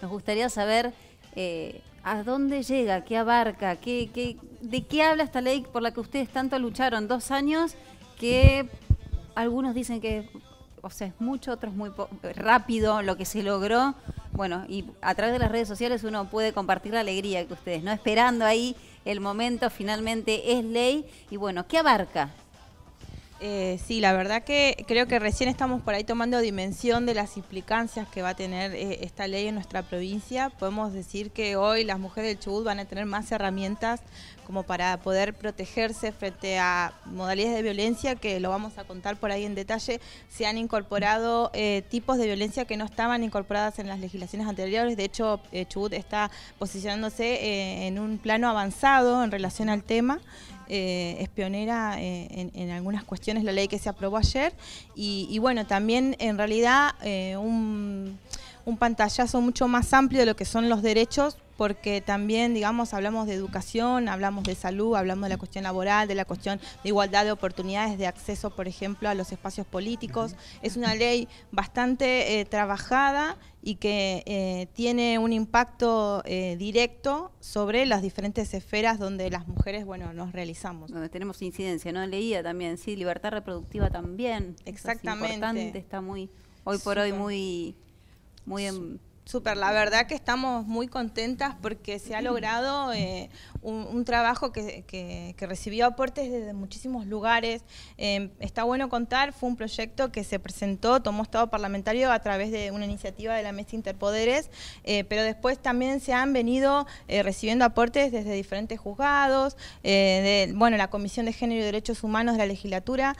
Nos gustaría saber eh, a dónde llega, qué abarca, qué, qué, de qué habla esta ley por la que ustedes tanto lucharon, dos años que algunos dicen que o sea, es mucho, otros muy rápido lo que se logró. Bueno, y a través de las redes sociales uno puede compartir la alegría que ustedes, ¿no? Esperando ahí el momento, finalmente es ley. Y bueno, ¿qué abarca eh, sí, la verdad que creo que recién estamos por ahí tomando dimensión de las implicancias que va a tener eh, esta ley en nuestra provincia. Podemos decir que hoy las mujeres del Chubut van a tener más herramientas como para poder protegerse frente a modalidades de violencia que lo vamos a contar por ahí en detalle. Se han incorporado eh, tipos de violencia que no estaban incorporadas en las legislaciones anteriores. De hecho, Chubut está posicionándose en un plano avanzado en relación al tema. es pionera en algunas cuestiones la ley que se aprobó ayer y, bueno, también en realidad eh, un, un pantallazo mucho más amplio de lo que son los derechos porque también, digamos, hablamos de educación, hablamos de salud, hablamos de la cuestión laboral, de la cuestión de igualdad de oportunidades, de acceso, por ejemplo, a los espacios políticos. Es una ley bastante eh, trabajada y que eh, tiene un impacto eh, directo sobre las diferentes esferas donde las mujeres bueno nos realizamos. Donde tenemos incidencia, ¿no? Leía también, sí, libertad reproductiva también. Exactamente. está muy, hoy por hoy muy, muy Súper, la verdad que estamos muy contentas porque se ha logrado eh, un, trabajo que, recibió aportes desde muchísimos lugares. Em, está bueno contar, fue un proyecto que se presentó, tomó Estado parlamentario a través de una iniciativa de la Mesa Interpoderes, eh, pero después también se han venido eh, recibiendo aportes desde diferentes juzgados, de, bueno, la Comisión de Género y Derechos Humanos de la legislatura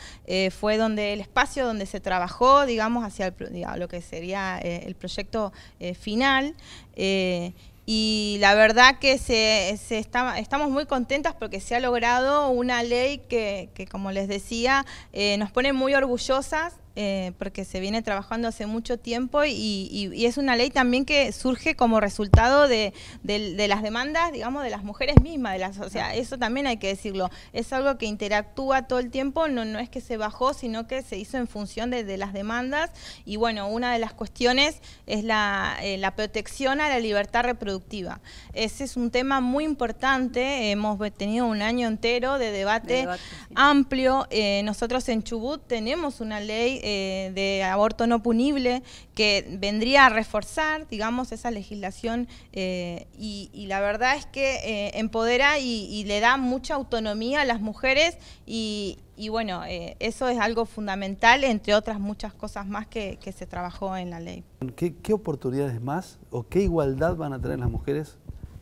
fue donde el espacio donde se trabajó, digamos, hacia lo que sería el proyecto final. Eh, y la verdad que se, se está, estamos muy contentas porque se ha logrado una ley que, como les decía, eh, nos pone muy orgullosas eh, porque se viene trabajando hace mucho tiempo y, es una ley también que surge como resultado de, las demandas, digamos, de las mujeres mismas, de la o sea, eso también hay que decirlo, es algo que interactúa todo el tiempo, no, no es que se bajó, sino que se hizo en función de, las demandas y bueno, una de las cuestiones es eh, la, protección a la libertad reproductiva. Ese es un tema muy importante, hemos tenido un año entero de debate, amplio, eh, nosotros en Chubut tenemos una ley eh, de aborto no punible que vendría a reforzar, digamos, esa legislación eh, y, la verdad es que eh, empodera y, le da mucha autonomía a las mujeres y, bueno, eso es algo fundamental, entre otras muchas cosas más que, se trabajó en la ley. ¿Qué, oportunidades más o qué igualdad van a tener las mujeres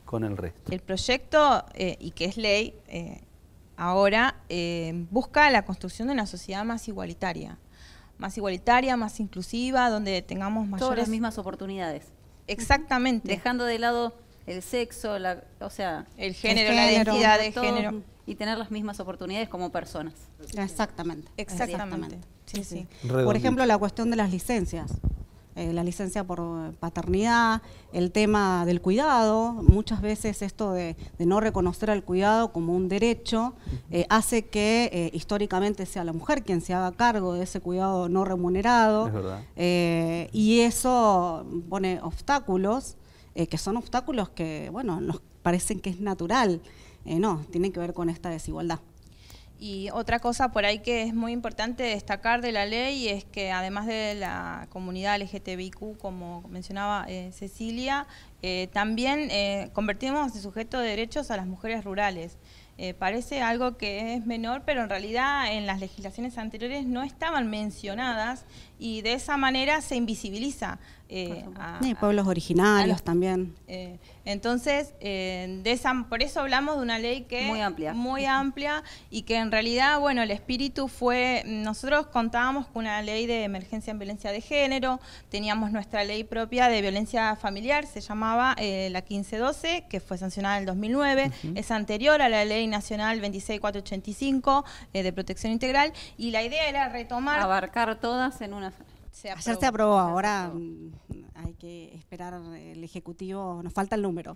con el resto. El proyecto, y que es ley, ahora busca la construcción de una sociedad más igualitaria más igualitaria, más inclusiva, donde tengamos mayores... Todas las mismas oportunidades. Exactamente. Dejando de lado el sexo, la, o sea... El género, la identidad de género. Y tener las mismas oportunidades como personas. Exactamente. Exactamente. Sí, sí. Por ejemplo, la cuestión de las licencias. Eh, la licencia por paternidad, el tema del cuidado, muchas veces esto de, no reconocer al cuidado como un derecho eh, hace que eh, históricamente sea la mujer quien se haga cargo de ese cuidado no remunerado y eso pone obstáculos, que son obstáculos que, bueno, nos parecen que es natural, no, tienen que ver con esta desigualdad. Y otra cosa por ahí que es muy importante destacar de la ley es que además de la comunidad LGTBIQ, como mencionaba eh, Cecilia, eh, también eh, convertimos en sujeto de derechos a las mujeres rurales. parece algo que es menor, pero en realidad en las legislaciones anteriores no estaban mencionadas y de esa manera se invisibiliza eh, a, pueblos originarios también. Eh, entonces, eh, de esa, por eso hablamos de una ley que muy amplia, muy amplia y que en realidad, bueno, el espíritu fue nosotros contábamos con una ley de emergencia en violencia de género, teníamos nuestra ley propia de violencia familiar, se llamaba la 1512, que fue sancionada en el 2009, es anterior a la ley nacional 26485 de protección integral y la idea era retomar abarcar todas en una se aprobó. ahora hay que esperar el Ejecutivo, nos falta el número.